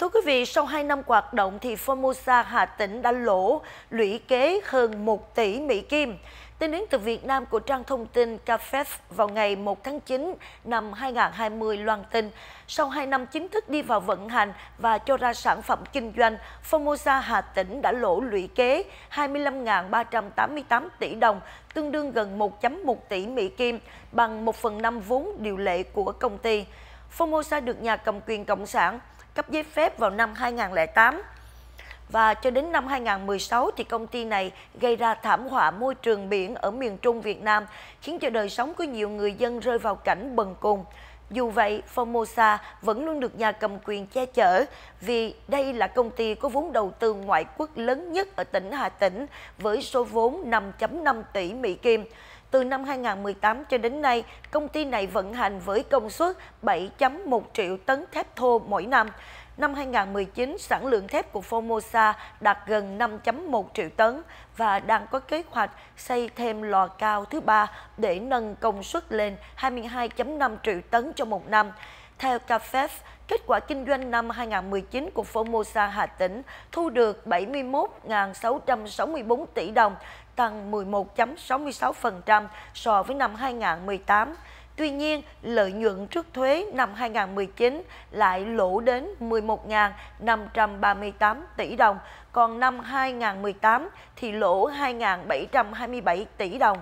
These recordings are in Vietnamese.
Thưa quý vị, sau 2 năm hoạt động thì Formosa Hà Tĩnh đã lỗ lũy kế hơn 1 tỷ Mỹ Kim. Tin đến từ Việt Nam của trang thông tin Cafef vào ngày 1 tháng 9 năm 2020 loan tin, sau 2 năm chính thức đi vào vận hành và cho ra sản phẩm kinh doanh, Formosa Hà Tĩnh đã lỗ lũy kế 25.388 tỷ đồng, tương đương gần 1.1 tỷ Mỹ Kim, bằng 1 phần 5 vốn điều lệ của công ty. Formosa được nhà cầm quyền Cộng sản cấp giấy phép vào năm 2008 và cho đến năm 2016 thì công ty này gây ra thảm họa môi trường biển ở miền Trung Việt Nam, khiến cho đời sống của nhiều người dân rơi vào cảnh bần cùng. Dù vậy, Formosa vẫn luôn được nhà cầm quyền che chở vì đây là công ty có vốn đầu tư ngoại quốc lớn nhất ở tỉnh Hà Tĩnh với số vốn 5.5 tỷ Mỹ Kim. Từ năm 2018 cho đến nay, công ty này vận hành với công suất 7.1 triệu tấn thép thô mỗi năm. Năm 2019, sản lượng thép của Formosa đạt gần 5.1 triệu tấn và đang có kế hoạch xây thêm lò cao thứ ba để nâng công suất lên 22.5 triệu tấn trong một năm. Theo CAFES, kết quả kinh doanh năm 2019 của Formosa Hà Tĩnh thu được 71.664 tỷ đồng, tăng 11.66% so với năm 2018. Tuy nhiên, lợi nhuận trước thuế năm 2019 lại lỗ đến 11.538 tỷ đồng, còn năm 2018 thì lỗ 2.727 tỷ đồng.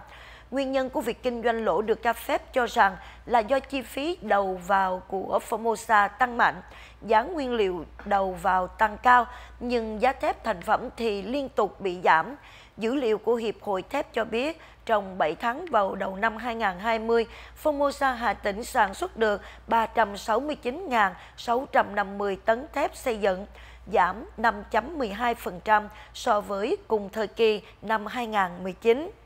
Nguyên nhân của việc kinh doanh lỗ được CAFEP cho rằng là do chi phí đầu vào của Formosa tăng mạnh, giá nguyên liệu đầu vào tăng cao, nhưng giá thép thành phẩm thì liên tục bị giảm. Dữ liệu của Hiệp hội Thép cho biết, trong 7 tháng vào đầu năm 2020, Formosa Hà Tĩnh sản xuất được 369.650 tấn thép xây dựng, giảm 5.12% so với cùng thời kỳ năm 2019.